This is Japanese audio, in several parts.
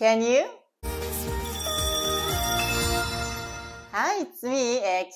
Can you? Hi, it's me, a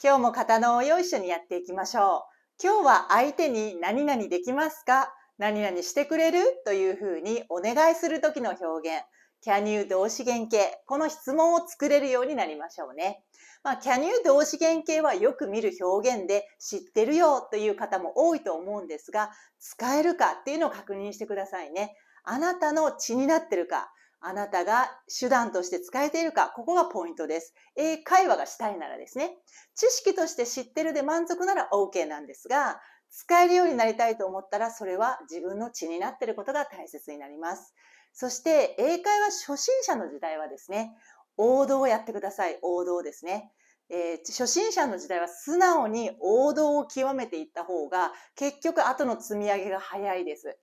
今日も型の応用一緒にやっていきましょう。今日は相手に何々できますか何々してくれるというふうにお願いするときの表現。can you 動詞原形。この質問を作れるようになりましょうね。まあ、can you 動詞原形はよく見る表現で知ってるよという方も多いと思うんですが、使えるかっていうのを確認してくださいね。あなたの血になってるか、あなたが手段として使えているか、ここがポイントです。英会話がしたいならですね、知識として知ってるで満足なら OK なんですが、使えるようになりたいと思ったら、それは自分の血になっていることが大切になります。そして、英会話初心者の時代はですね、王道をやってください。王道ですね。えー、初心者の時代は素直に王道を極めていった方が結局後の積み上げが早いです。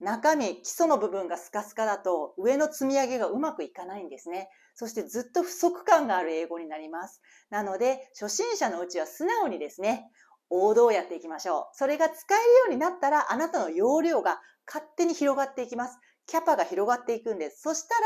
中身、基礎の部分がスカスカだと上の積み上げがうまくいかないんですね。そしてずっと不足感がある英語になります。なので、初心者のうちは素直にですね、王道をやっていきましょう。それが使えるようになったら、あなたの容量が勝手に広がっていきます。キャパが広がっていくんです。そしたら、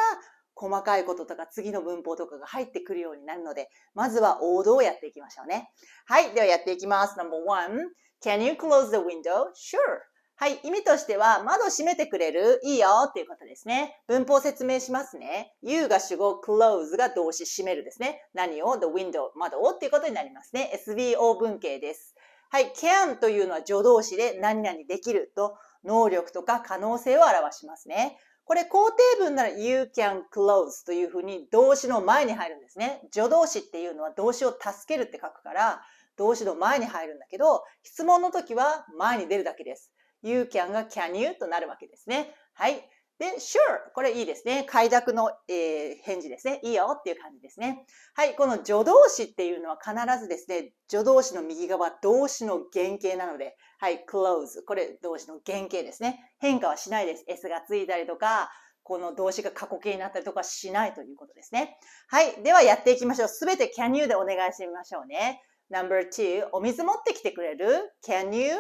細かいこととか次の文法とかが入ってくるようになるので、まずは王道をやっていきましょうね。はい、ではやっていきます。Number one, can you close the window? Sure. はい、意味としては、窓閉めてくれるいいよっていうことですね。文法説明しますね。you が主語、close が動詞閉めるですね。何を ?the window、窓をっていうことになりますね。SVO 文型です。はい、can というのは助動詞で何々できると能力とか可能性を表しますね。これ肯定文なら you can close というふうに動詞の前に入るんですね。助動詞っていうのは動詞を助けるって書くから動詞の前に入るんだけど質問の時は前に出るだけです。you can が can you となるわけですね。はい。で、sure これいいですね。快諾の、えー、返事ですね。いいよっていう感じですね。はい。この助動詞っていうのは必ずですね、助動詞の右側、動詞の原型なので、はい、close これ動詞の原型ですね。変化はしないです。s がついたりとか、この動詞が過去形になったりとかしないということですね。はい。ではやっていきましょう。すべて can you でお願いしてみましょうね。n o 2お水持ってきてくれる ?can you?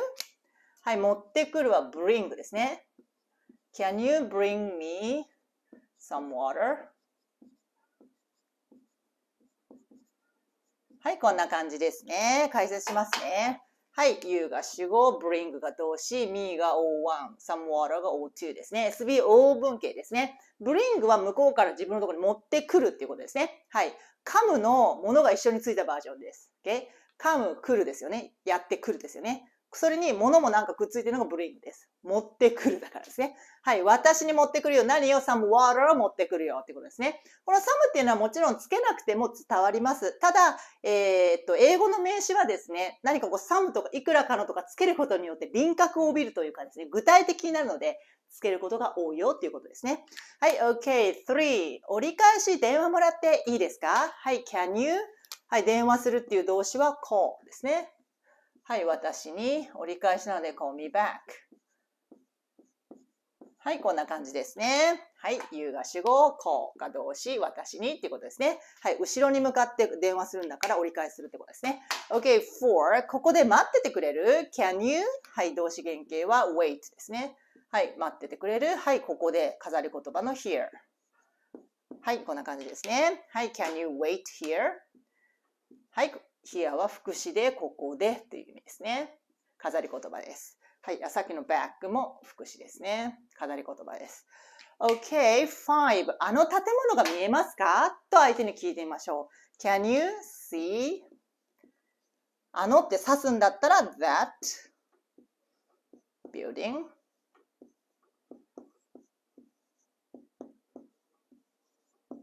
はい、持ってくるは bring ですね。Can you bring me some water? はい、こんな感じですね。解説しますね。はい、you が主語、bring が動詞、me が O1、some water が O2 ですね。SBO 文型ですね。bring は向こうから自分のところに持ってくるっていうことですね。はい。come のものが一緒についたバージョンです。o、o k a ム来るですよね。やってくるですよね。それに物もなんかくっついてるのがブリングです。持ってくるだからですね。はい。私に持ってくるよ。何を some water を持ってくるよってことですね。この some っていうのはもちろんつけなくても伝わります。ただ、えー、っと、英語の名詞はですね、何かこう some とかいくらかのとかつけることによって輪郭を帯びるというかですね、具体的になるので、つけることが多いよっていうことですね。はい。OK。3。折り返し電話もらっていいですかはい。can you? はい。電話するっていう動詞は call ですね。はい、私に折り返しなので call me back。はい、こんな感じですね。はい、you が主語、こうが動詞、私にっていうことですね。はい、後ろに向かって電話するんだから折り返するってことですね。OK, for ここで待っててくれる ?can you? はい、動詞原形は wait ですね。はい、待っててくれるはい、ここで飾り言葉の here。はい、こんな感じですね。はい、can you wait here? はい、here は副詞で、ここでっていう意味ですね。飾り言葉です。はい。さっきの back も副詞ですね。飾り言葉です。Okay, five. あの建物が見えますかと相手に聞いてみましょう。Can you see? あのって指すんだったら that building.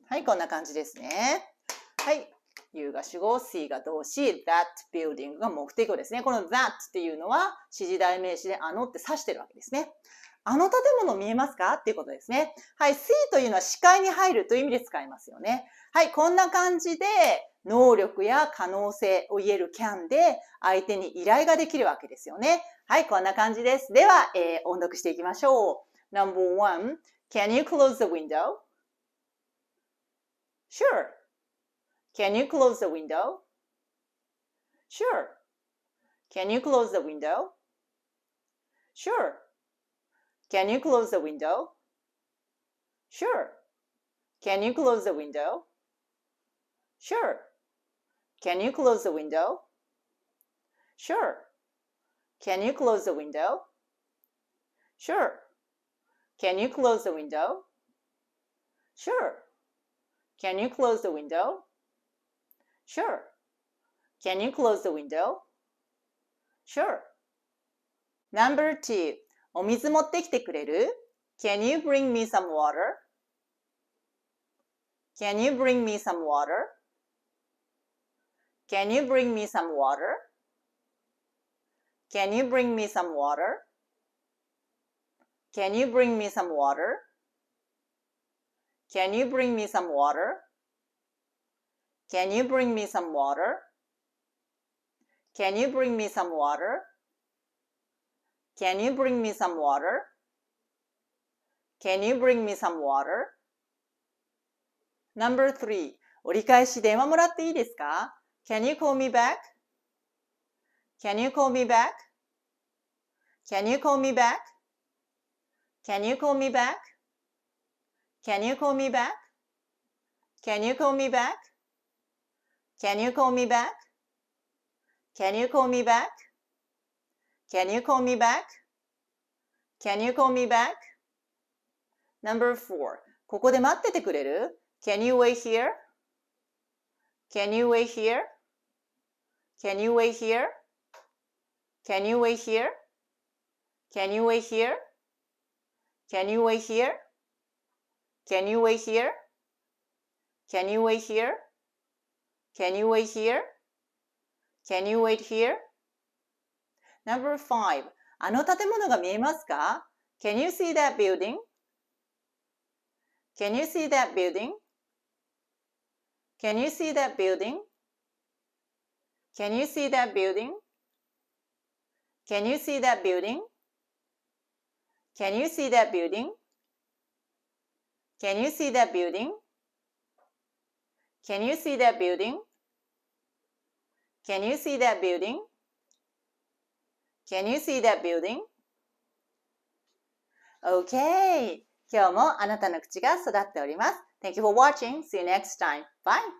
はい、こんな感じですね。はい。u が主語、C が動詞、that building が目的語ですね。この that っていうのは指示代名詞であのって指してるわけですね。あの建物見えますかっていうことですね。はい。C というのは視界に入るという意味で使いますよね。はい。こんな感じで、能力や可能性を言える can で、相手に依頼ができるわけですよね。はい。こんな感じです。では、えー、音読していきましょう。Number one, can you close the window? Sure. Can you close the window? Sure. Can you close the window? Sure. Can you close the window? Sure. Can you close the window? Sure. Can you close the window? Sure. Can you close the window? Sure. Can you close the window? Sure. Can you close the window? Sure. Can you close the window? Sure. Number two. お水持ってきてくれる Can you bring me some water? Can you bring me some water? Can you bring me some water? Can you bring me some water? Can you bring me some water? Can you bring me some water? Can you bring me some water? Can you bring me some water? Can you bring me some water? Can you bring me some water? Number three. 折り返し電話もらっていいですか ?Can you call me back? Can you call me back? Can you call me back? Can you call me back? Can you call me back? Can you call me back? Can you call me back? Can you call me back? Can you call me back? Can you call me back? Number four. ここで待っててくれる ?Can you wait here? Can you wait here? Can you wait here? Can you wait here? Can you wait here? Can you wait here? Can you wait here? Can you wait here? Can you wait here? Can you wait here? Number five. あの建物が見えますか Can you see that building? Can you see that building? Can you see that building? Can you see that building? Can you see that building? Can you see that building? Can you see that building? Can you see that building? Can you see that building? Can you see that building? Okay. 今日もあなたの口が育っております。Thank you for watching. See you next time. Bye.